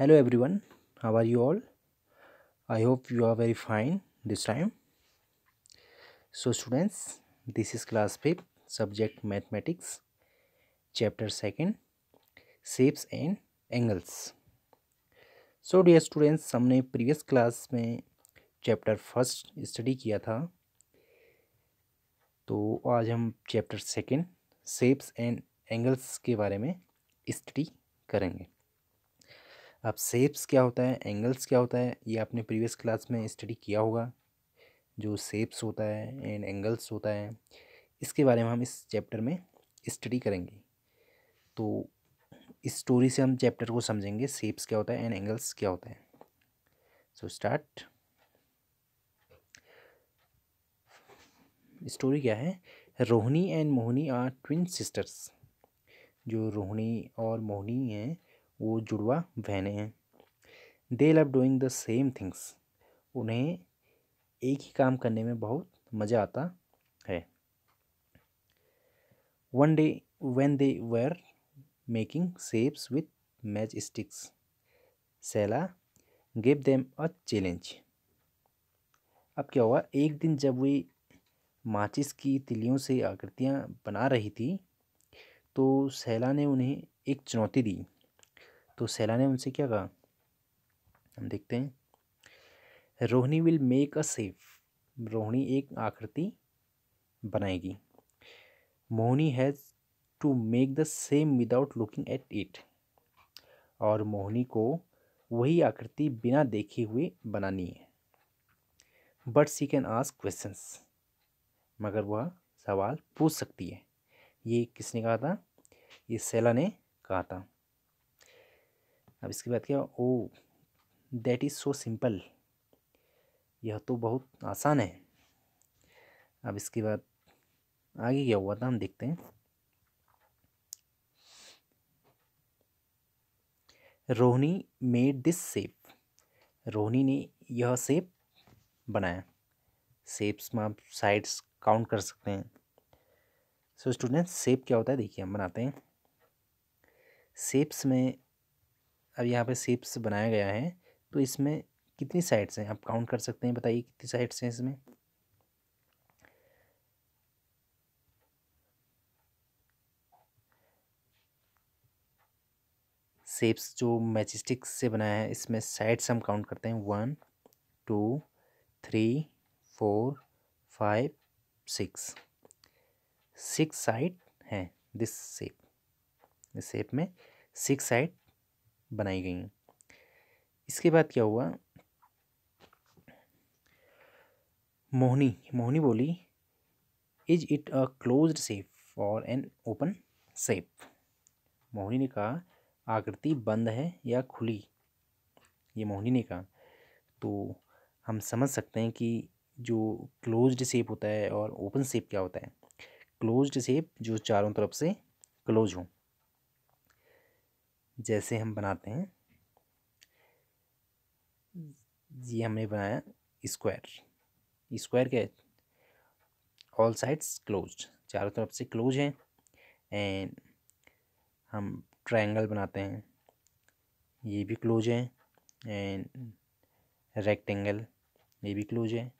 Hello everyone how are you all I hope you are very fine this time so students this is class fifth subject mathematics chapter second shapes and angles so dear students हमने previous class में chapter first study किया था तो आज हम chapter second shapes and angles के बारे में स्टडी करेंगे अब सेप्स क्या होता है एंगल्स क्या होता है ये आपने प्रीवियस क्लास में स्टडी किया होगा जो सेप्स होता है एंड एंगल्स होता है इसके बारे में हम इस चैप्टर में स्टडी करेंगे तो इस स्टोरी से हम चैप्टर को समझेंगे सेप्स क्या होता है एंड एंगल्स क्या होता है सो स्टार्ट स्टोरी क्या है Rohini and Mohini are twin sisters जो रोहिणी और मोहिनी हैं वो जुड़वा बहने हैं they love doing the same things उन्हें एक ही काम करने में बहुत मज़ा आता है one day when they were making shapes with matchsticks सैला गिव देम अ चैलेंज अब क्या हुआ एक दिन जब वे माचिस की तिलियों से आकृतियाँ बना रही थी तो सैला ने उन्हें एक चुनौती दी तो सेला ने उनसे क्या कहा हम देखते हैं Rohini will make a shape Rohini एक आकृति बनाएगी Mohini has to make the same without looking at it और मोहनी को वही आकृति बिना देखे हुए बनानी है but she can ask questions मगर वह सवाल पूछ सकती है ये किसने कहा था ये सेला ने कहा था अब इसके बाद क्या oh that is so simple यह तो बहुत आसान है अब इसके बाद आगे क्या हुआ था हम देखते हैं Rohini made this shape Rohini ने यह सेप बनाया सेप्स में आप साइड्स काउंट कर सकते हैं सो स्टूडेंट्स सेप क्या होता है देखिए हम बनाते हैं सेप्स में अब यहाँ पे सेप्स बनाया गया है तो इसमें कितनी साइड्स हैं आप काउंट कर सकते हैं बताइए कितनी साइड्स हैं इसमें सेप्स जो मैचिस्टिक से बनाया है इसमें साइड्स हम काउंट करते हैं one two three four five six six side हैं दिस सेप इस सेप में सिक्स साइड बनाई गई इसके बाद क्या हुआ मोहनी मोहनी बोली is it a close shape or an open shape Mohini ने कहा आकृति बंद है या खुली ये मोहनी ने कहा तो हम समझ सकते हैं कि जो क्लोज्ड सेप होता है और ओपन सेप क्या होता है क्लोज्ड सेप जो चारों तरफ से क्लोज हो जैसे हम बनाते हैं ये हमने बनाया स्क्वायर स्क्वायर क्या है ऑल साइड्स क्लोज चारों तरफ से क्लोज हैं एंड हम ट्रायंगल बनाते हैं ये भी क्लोज है एंड रेक्टेंगल ये भी क्लोज है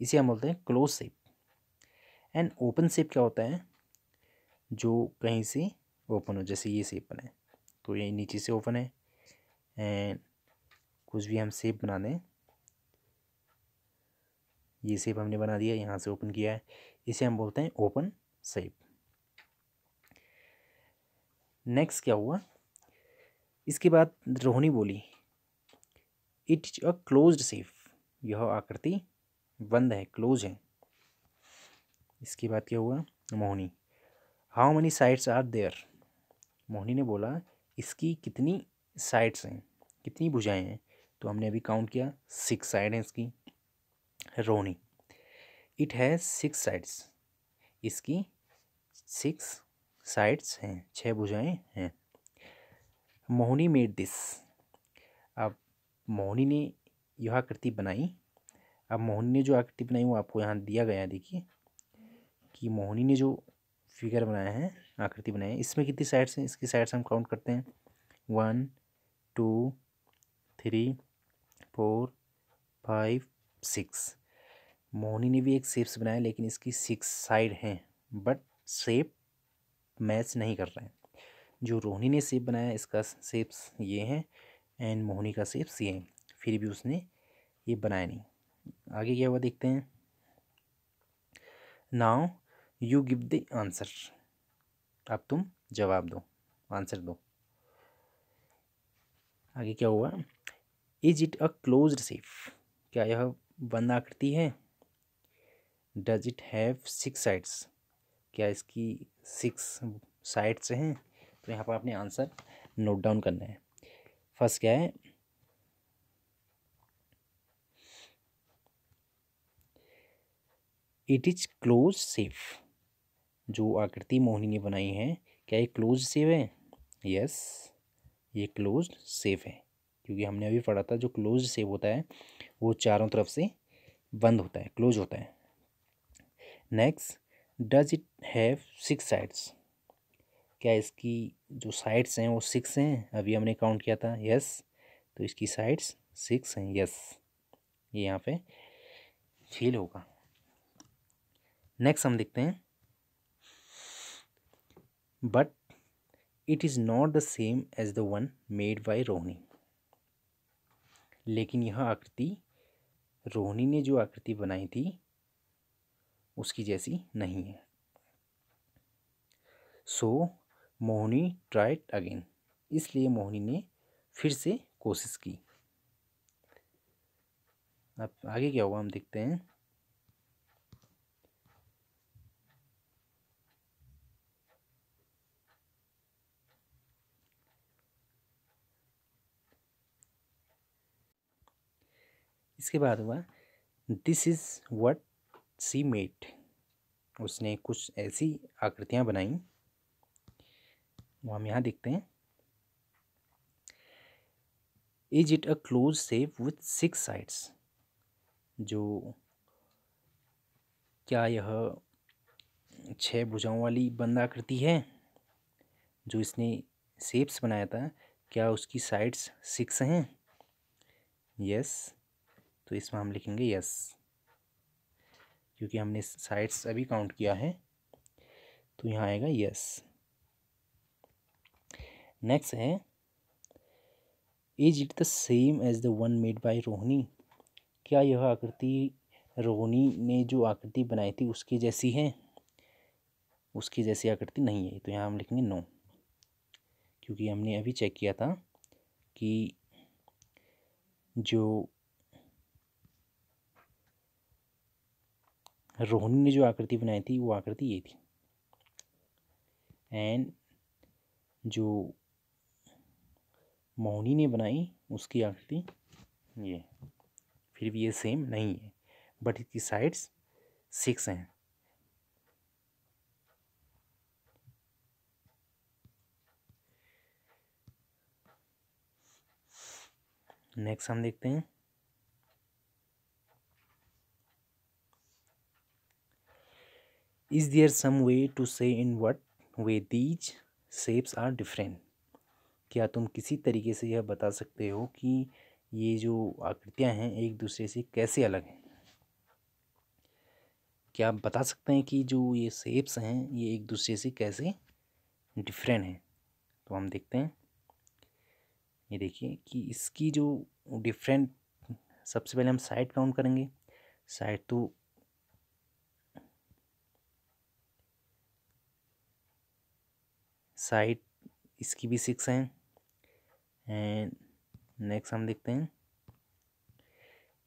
इसे हम बोलते हैं close shape and open shape क्या होता है जो कहीं से ओपन हो जैसे ये शेप बनाए तो ये नीचे से ओपन है एंड कुछ भी हम सेप बना दें ये सेप हमने बना दिया यहाँ से ओपन किया है इसे हम बोलते हैं ओपन सेप नेक्स्ट क्या हुआ इसके बाद रोहिणी बोली it is a close shape यह आकृति बंद है क्लोज है इसके बाद क्या हुआ Mohini how many sides are there Mohini ने बोला इसकी कितनी साइड्स हैं कितनी भुजाएं हैं तो हमने अभी काउंट किया सिक्स साइड हैं इसकी Rohini it has six sides इसकी सिक्स साइड्स हैं छह भुजाएं हैं मोहनी मेड दिस अब मोहनी ने यह आकृति बनाई अब मोहनी ने जो आकृति बनाई वो आपको यहाँ दिया गया है देखिए कि मोहनी ने जो फिगर बनाया है आकृति बनाए हैं इसमें कितनी साइड्स हैं इसकी साइड्स हम काउंट करते हैं one two three four five six Mohini ने भी एक शेप्स बनाया लेकिन इसकी सिक्स साइड हैं बट शेप मैच नहीं कर रहे हैं जो रोहिणी ने शेप बनाया इसका शेप्स ये हैं एंड मोहनी का शेप्स ये हैं फिर भी उसने ये बनाया नहीं आगे क्या हुआ देखते हैं now you give the answer अब तुम जवाब दो आंसर दो आगे क्या हुआ is it a close shape क्या यह बंद आकृति है does it have six sides क्या इसकी सिक्स साइड्स हैं तो यहाँ पर आपने आंसर नोट डाउन करना है फर्स्ट क्या है इट इज क्लोज सेफ जो आकृति मोहिनी ने बनाई है क्या ये क्लोज सेव है यस ये क्लोज सेव है क्योंकि हमने अभी पढ़ा था जो क्लोज सेव होता है वो चारों तरफ से बंद होता है क्लोज होता है next does it have six sides क्या इसकी जो साइड्स हैं वो सिक्स हैं अभी हमने काउंट किया था यस तो इसकी साइड्स सिक्स हैं यस ये यहाँ पे फेल होगा नेक्स्ट हम देखते हैं but it is not the same as the one made by Rohini लेकिन यह आकृति रोहनी ने जो आकृति बनाई थी उसकी जैसी नहीं है सो मोहनी ट्राइड अगेन इसलिए मोहनी ने फिर से कोशिश की अब आगे क्या हुआ हम देखते हैं इसके बाद हुआ this is what she made उसने कुछ ऐसी आकृतियाँ बनाई वो हम यहाँ देखते हैं is it a close shape with six sides जो क्या यह छः भुजाओं वाली बंद आकृति है जो इसने सेप्स बनाया था क्या उसकी साइड्स सिक्स हैं यस yes. तो इसमें हम लिखेंगे यस क्योंकि हमने साइड्स अभी काउंट किया है तो यहाँ आएगा यस नेक्स्ट है is it the same as the one made by Rohini क्या यह आकृति रोहनी ने जो आकृति बनाई थी उसकी जैसी है उसकी जैसी आकृति नहीं है तो यहाँ हम लिखेंगे नो क्योंकि हमने अभी चेक किया था कि जो रोहनी ने जो आकृति बनाई थी वो आकृति ये थी एंड जो मोहनी ने बनाई उसकी आकृति ये फिर भी ये सेम नहीं है बट इसकी साइड्स सिक्स हैं नेक्स्ट हम देखते हैं is there some way to say in what way these shapes are different क्या तुम किसी तरीके से यह बता सकते हो कि ये जो आकृतियां हैं एक दूसरे से कैसे अलग हैं क्या आप बता सकते हैं कि जो ये शेप्स हैं ये एक दूसरे से कैसे डिफरेंट हैं तो हम देखते हैं ये देखिए कि इसकी जो डिफरेंट सबसे पहले हम साइड काउंट करेंगे साइड तो साइड इसकी भी सिक्स है एंड नेक्स्ट हम देखते हैं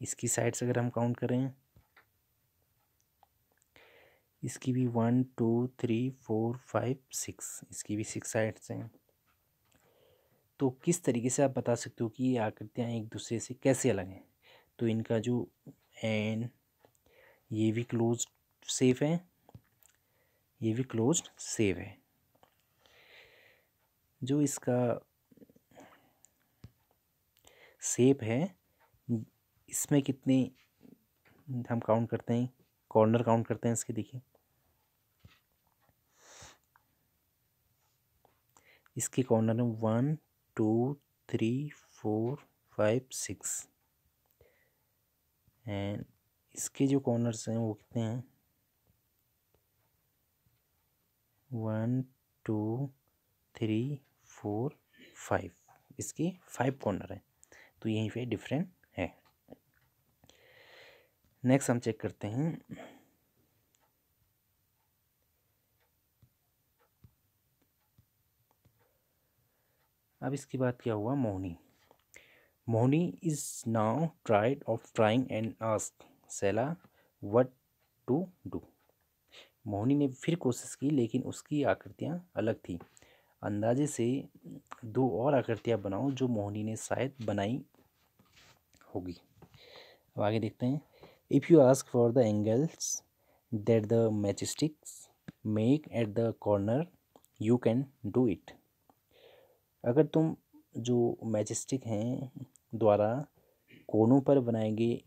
इसकी साइड्स अगर हम काउंट करें इसकी भी one two three four five six इसकी भी सिक्स साइड्स हैं तो किस तरीके से आप बता सकते हो कि ये आकृतियाँ एक दूसरे से कैसे अलग हैं तो इनका जो एन ये भी क्लोज सेफ है ये भी क्लोज सेफ है जो इसका सेप है इसमें कितने हम काउंट करते हैं कॉर्नर काउंट करते हैं इसके देखिए इसके कॉर्नर में one two three four five six and इसके जो कॉर्नर्स हैं वो कितने हैं one two three four five इसकी फाइव कॉर्नर है तो यहीं पे डिफरेंट है नेक्स्ट हम चेक करते हैं अब इसकी बात क्या हुआ Mohini Mohini is now tired of trying and ask सेला वट टू डू मोहनी ने फिर कोशिश की लेकिन उसकी आकृतियाँ अलग थी अंदाजे से दो और आकृतियाँ बनाऊँ जो मोहनी ने शायद बनाई होगी अब आगे देखते हैं if you ask for the angles that the match make at the corner you can do it अगर तुम जो मैचस्टिक हैं द्वारा कोनों पर बनाए गए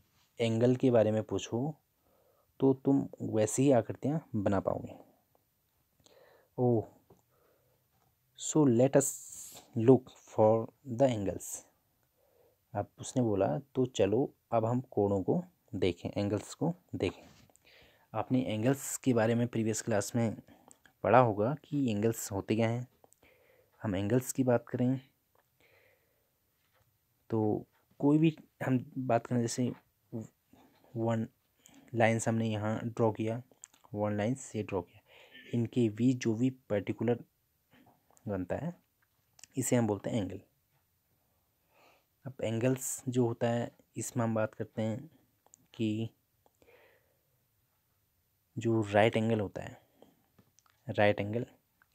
एंगल के बारे में पूछो तो तुम वैसी ही आकृतियाँ बना पाओगे oh so let us look for the angles अब उसने बोला तो चलो अब हम कोणों को देखें एंगल्स को देखें आपने एंगल्स के बारे में प्रीवियस क्लास में पढ़ा होगा कि एंगल्स होते क्या हैं हम एंगल्स की बात करें तो कोई भी हम बात करें जैसे वन लाइन्स हमने यहाँ ड्रॉ किया वन लाइन्स ये ड्रॉ किया इनके बीच जो भी पर्टिकुलर बनता है इसे हम बोलते हैं एंगल अब एंगल्स जो होता है इसमें हम बात करते हैं कि जो राइट एंगल होता है right angle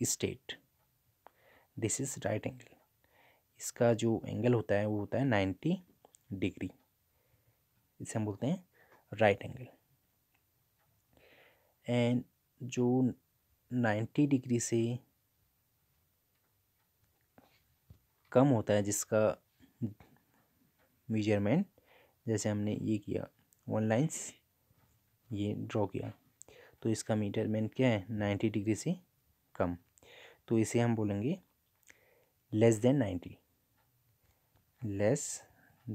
state this is right angle इसका जो एंगल होता है वो होता है नाइन्टी डिग्री इसे हम बोलते हैं राइट एंगल एंड जो नाइन्टी डिग्री से कम होता है जिसका मेजरमेंट जैसे हमने ये किया वन लाइन्स ये ड्रॉ किया तो इसका मीटरमेंट क्या है नाइन्टी डिग्री से कम तो इसे हम बोलेंगे less than ninety less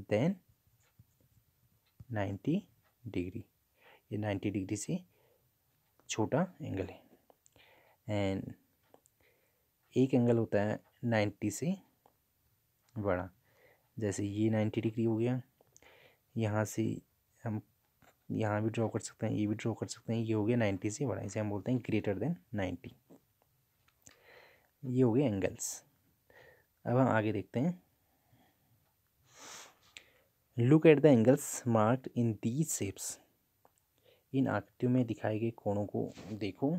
than ninety degree ये नाइन्टी डिग्री से छोटा एंगल है एंड एक एंगल होता है नाइन्टी से बड़ा जैसे ये नाइन्टी डिग्री हो गया यहाँ से हम यहाँ भी ड्रॉ कर सकते हैं ये भी ड्रॉ कर सकते हैं ये हो गया नाइन्टी से बड़ा इसे हम बोलते हैं ग्रेटर देन नाइन्टी ये हो गए एंगल्स अब हम आगे देखते हैं look at the angles marked in these shapes इन आकृतियों में दिखाए गए कोणों को देखो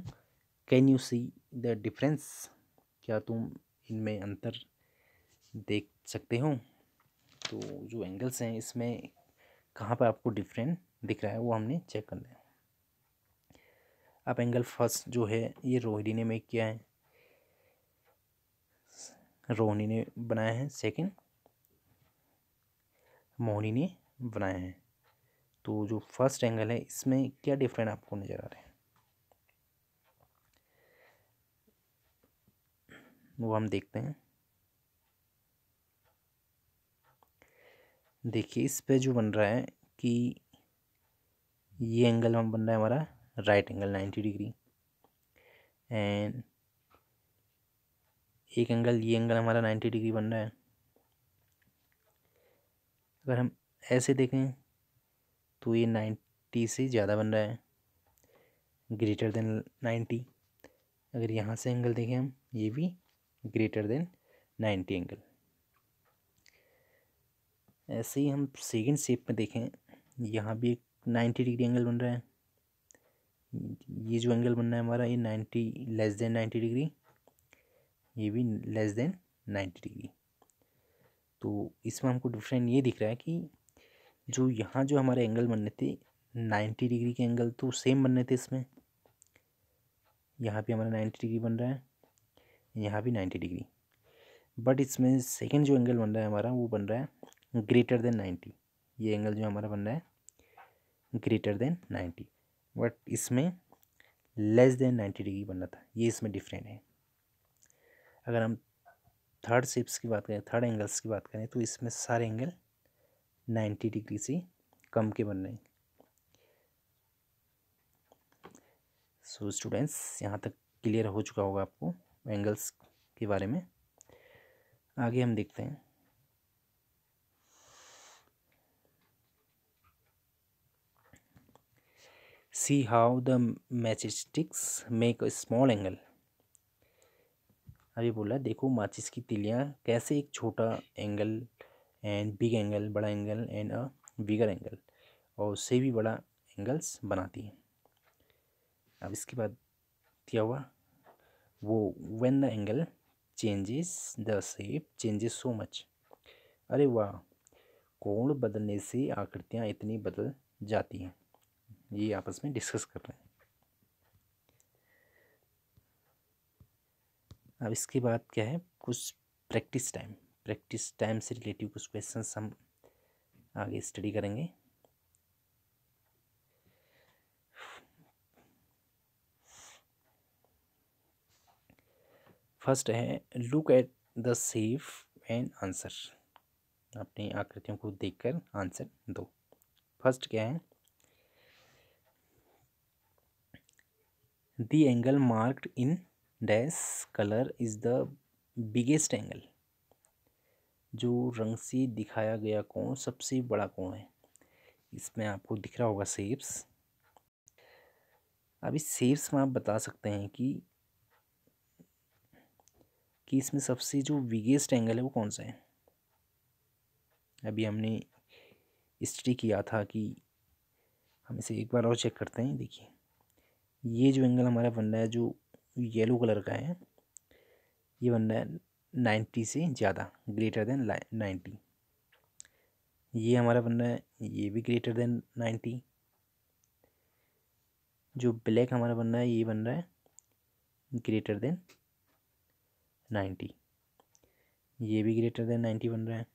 can you see the difference क्या तुम इनमें अंतर देख सकते हो तो जो एंगल्स हैं इसमें कहाँ पर आपको डिफरेंट दिख रहा है वो हमने चेक कर लिया आप एंगल फर्स्ट जो है ये रोहिणी ने मेक किया है रोहिणी ने बनाया है सेकंड मोहनी ने बनाया है तो जो फर्स्ट एंगल है इसमें क्या डिफरेंट आपको नज़र आ रहा है वो हम देखते हैं देखिए इस पे जो बन रहा है कि ये एंगल हम बन रहा है हमारा right angle ninety degree and एक एंगल ये एंगल हमारा नाइन्टी डिग्री बन रहा है अगर हम ऐसे देखें तो ये नाइन्टी से ज़्यादा बन रहा है ग्रेटर देन नाइन्टी अगर यहाँ से एंगल देखें हम ये भी ग्रेटर देन नाइन्टी एंगल ऐसे ही हम सेकेंड शेप में देखें यहाँ भी एक नाइन्टी डिग्री एंगल बन रहा है ये जो एंगल बन रहा है हमारा ये ninety less than ninety degree ये भी लेस देन नाइन्टी डिग्री तो इसमें हमको डिफरेंट ये दिख रहा है कि जो यहाँ जो हमारे एंगल बनने थे नाइन्टी डिग्री के एंगल तो सेम बनने थे इसमें यहाँ भी हमारा नाइन्टी डिग्री बन रहा है यहाँ भी नाइन्टी डिग्री बट इसमें सेकेंड जो एंगल बन रहा है हमारा वो बन रहा है ग्रेटर देन नाइन्टी ये एंगल जो हमारा बन रहा है ग्रेटर देन नाइन्टी बट इसमें लेस देन नाइन्टी डिग्री बन रहा था ये इसमें डिफरेंट है अगर हम थर्ड शेप्स की बात करें थर्ड एंगल्स की बात करें तो इसमें सारे एंगल नाइन्टी डिग्री से कम के बन रहे हैं सो स्टूडेंट्स यहाँ तक क्लियर हो चुका होगा आपको एंगल्स के बारे में आगे हम देखते हैं see how the sticks make a small angle अभी बोला देखो माचिस की तिलियाँ कैसे एक छोटा एंगल एंड बिग एंगल बड़ा angle and a bigger angle और उससे भी बड़ा एंगल्स बनाती हैं अब इसके बाद क्या हुआ वो when the angle changes the shape changes so much अरे वाह कोण बदलने से आकृतियाँ इतनी बदल जाती हैं ये आपस में डिस्कस कर रहे हैं अब इसके बाद क्या है कुछ प्रैक्टिस टाइम प्रैक्टिस टाइम से रिलेटिव कुछ क्वेश्चन हम आगे स्टडी करेंगे फर्स्ट है look at the shape and answer अपनी आकृतियों को देखकर आंसर दो फर्स्ट क्या है the angle marked in dash color is the biggest angle जो रंग से दिखाया गया कोण सबसे बड़ा कोण है इसमें आपको दिख रहा होगा सेप्स अब इस सेप्स में आप बता सकते हैं कि कि इसमें सबसे जो बिगेस्ट एंगल है वो कौन सा है अभी हमने स्टडी किया था कि हम इसे एक बार और चेक करते हैं देखिए ये जो एंगल हमारा बन रहा है जो येलो कलर का है ये बन रहा है नाइन्टी से ज़्यादा ग्रेटर देन नाइन्टी ये हमारा बन रहा है ये भी ग्रेटर देन नाइन्टी जो ब्लैक हमारा बन रहा है ये बन रहा है ग्रेटर देन नाइन्टी ये भी ग्रेटर देन नाइन्टी बन रहा है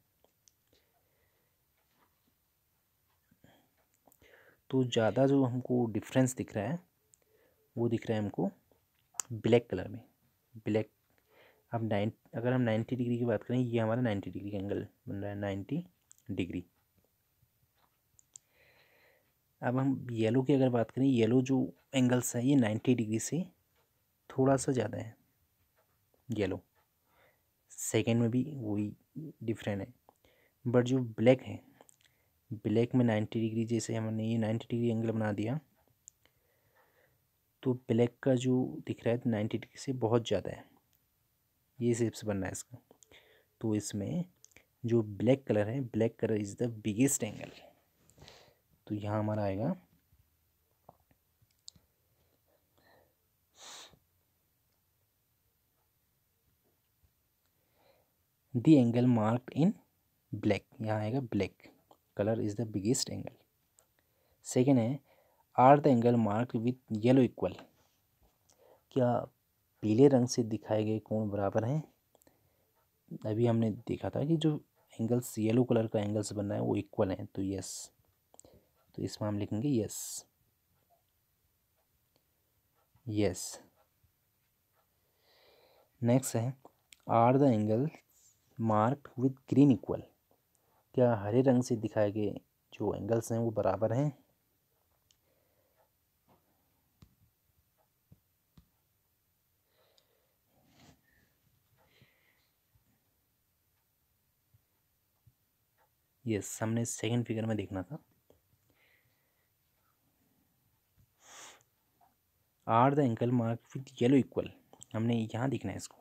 तो ज़्यादा जो हमको डिफरेंस दिख रहा है वो दिख रहा है हमको ब्लैक कलर में ब्लैक अब नाइन अगर हम नाइन्टी डिग्री की बात करें ये हमारा नाइन्टी डिग्री का एंगल बन रहा है नाइन्टी डिग्री अब हम येलो की अगर बात करें येलो जो एंगल्स है ये नाइन्टी डिग्री से थोड़ा सा ज़्यादा है येलो सेकेंड में भी वही डिफरेंट है बट जो ब्लैक है ब्लैक में नाइन्टी डिग्री जैसे हमने ये नाइन्टी डिग्री एंगल बना दिया तो ब्लैक का जो दिख रहा है तो नाइन्टी डिग्री से बहुत ज़्यादा है ये शेप्स बन रहा है इसका तो इसमें जो ब्लैक कलर है black colour is the biggest angle तो यहाँ हमारा आएगा the angle marked in black यहाँ आएगा black colour is the biggest angle second है are the angle mark with yellow equal क्या पीले रंग से दिखाए गए कोण बराबर हैं अभी हमने देखा था कि जो एंगल्स येलो कलर का एंगल्स बन रहा है वो इक्वल हैं तो यस तो इसमें हम लिखेंगे यस यस नेक्स्ट है are the angle mark with green equal क्या हरे रंग से दिखाए गए जो एंगल्स हैं वो बराबर हैं यस हमने सेकंड फिगर में देखना था are the angle mark with yellow equal हमने यहाँ देखना है इसको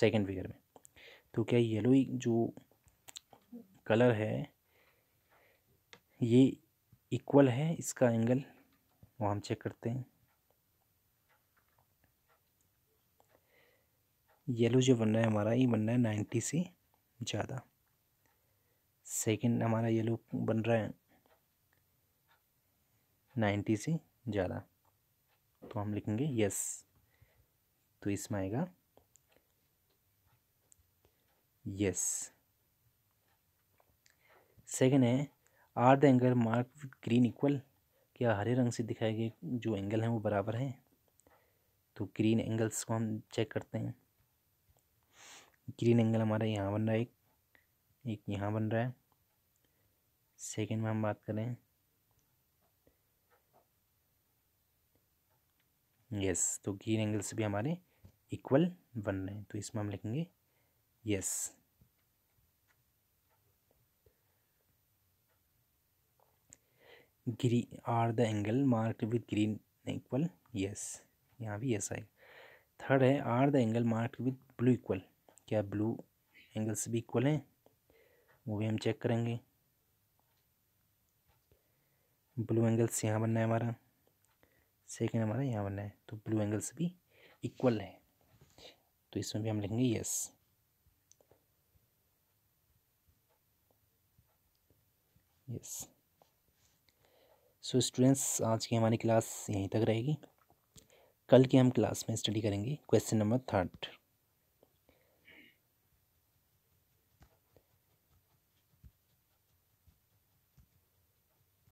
सेकंड फिगर में तो क्या येलो जो कलर है ये इक्वल है इसका एंगल वो हम चेक करते हैं येलो जो बन रहा है हमारा ये बन रहा है नाइन्टी से ज़्यादा सेकंड हमारा ये लूप बन रहा है नाइन्टी से ज़्यादा तो हम लिखेंगे यस तो इसमें आएगा यस सेकेंड है are the angle mark green equal क्या हरे रंग से दिखाए गए जो एंगल हैं वो बराबर हैं तो ग्रीन एंगल्स को हम चेक करते हैं ग्रीन एंगल हमारा यहाँ बन रहा है एक एक यहाँ बन रहा है सेकेंड में हम बात करें यस तो कीन एंगल्स भी हमारे इक्वल बन रहे हैं तो इसमें हम लिखेंगे yes green are the angle marked with green equal yes यहाँ भी यस आएगा थर्ड है are the angle marked with blue equal क्या ब्लू एंगल्स भी इक्वल हैं वो भी हम चेक करेंगे ब्लू एंगल्स यहाँ बनना है हमारा सेकेंड हमारा यहाँ बनना है तो ब्लू एंगल्स भी इक्वल है तो इसमें भी हम लिखेंगे यस यस सो स्टूडेंट्स आज की हमारी क्लास यहीं तक रहेगी कल की हम क्लास में स्टडी करेंगे क्वेश्चन नंबर थर्ड